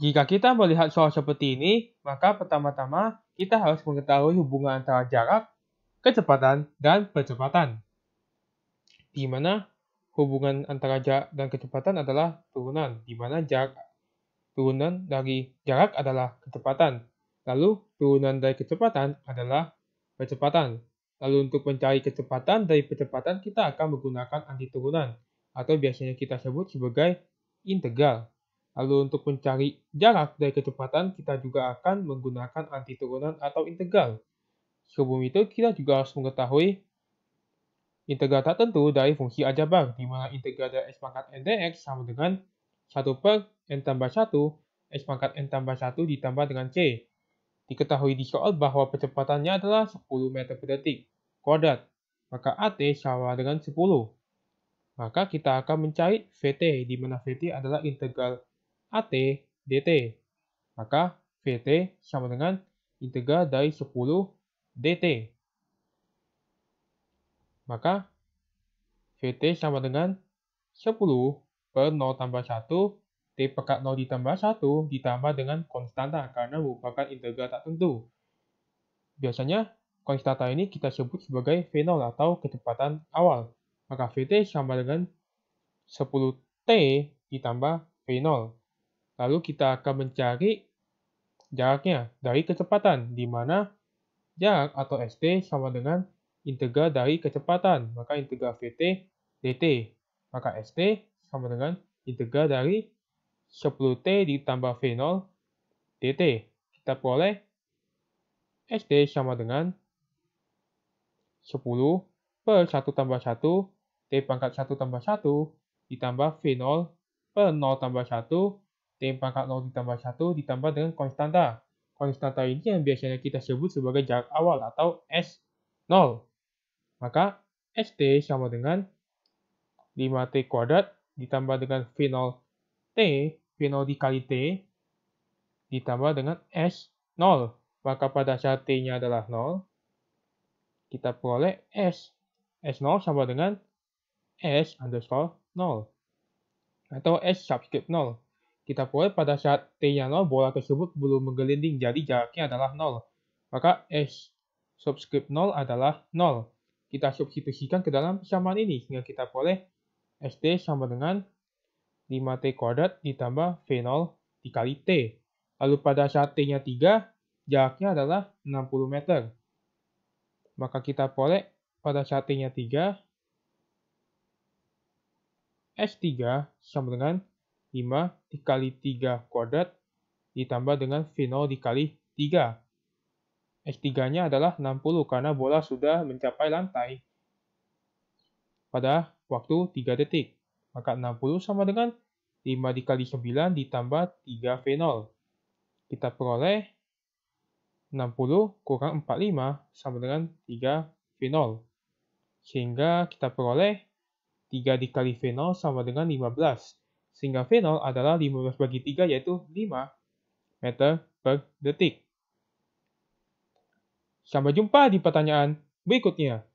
Jika kita melihat soal seperti ini, maka pertama-tama kita harus mengetahui hubungan antara jarak, kecepatan, dan percepatan. Di mana hubungan antara jarak dan kecepatan adalah turunan, di mana jarak turunan dari jarak adalah kecepatan, lalu turunan dari kecepatan adalah percepatan. Lalu untuk mencari kecepatan dari percepatan kita akan menggunakan anti turunan atau biasanya kita sebut sebagai integral. Lalu untuk mencari jarak dari kecepatan, kita juga akan menggunakan anti antiturunan atau integral. Sebelum itu, kita juga harus mengetahui integral tak tentu dari fungsi ajabar, di mana integral dari x pangkat n dx sama dengan 1 per n tambah 1, x pangkat n tambah 1 ditambah dengan c. Diketahui di soal bahwa percepatannya adalah 10 meter per detik kuadrat, maka AT sama dengan 10. Maka kita akan mencari VT, di mana VT adalah integral AT DT. Maka VT sama dengan integral dari 10 DT. Maka VT sama dengan 10 per 0 tambah 1, T pekat 0 ditambah 1 ditambah dengan konstanta karena merupakan integral tak tentu. Biasanya, konstanta ini kita sebut sebagai V0 atau kecepatan awal. Maka VT sama dengan 10T ditambah V0. Lalu kita akan mencari jaraknya dari kecepatan, di mana jarak atau ST sama dengan integral dari kecepatan, maka integral VT dt. Maka ST sama dengan integral dari 10t ditambah V0 dt. Kita peroleh ST sama dengan 10 per 1 tambah 1 t pangkat 1 tambah 1 ditambah V0 per 0 tambah 1 T pangkat 0 ditambah 1 ditambah dengan konstanta. Konstanta ini yang biasanya kita sebut sebagai jarak awal atau S0. Maka ST sama dengan 5T kuadrat ditambah dengan V0T, V0 dikali T, ditambah dengan S0. Maka pada saat T-nya adalah 0, kita peroleh S. S0 sama dengan S underscore 0 atau S subscript 0. Kita peroleh pada saat t-nya 0, bola tersebut belum menggelinding, jadi jaraknya adalah 0. Maka S eh, subscript 0 adalah 0. Kita substitusikan ke dalam persamaan ini, sehingga kita peroleh ST sama dengan 5T kuadrat ditambah V0 dikali T. Lalu pada saat T-nya 3, jaraknya adalah 60 meter. Maka kita peroleh pada saat T-nya 3, S3 sama dengan 5 dikali 3 kuadrat ditambah dengan V0 dikali 3. x 3 nya adalah 60 karena bola sudah mencapai lantai pada waktu 3 detik. Maka 60 sama dengan 5 dikali 9 ditambah 3 V0. Kita peroleh 60 kurang 45 sama dengan 3 V0. Sehingga kita peroleh 3 dikali V0 sama dengan 15 sehingga V0 adalah 15 bagi 3 yaitu 5 meter per detik. Sampai jumpa di pertanyaan berikutnya.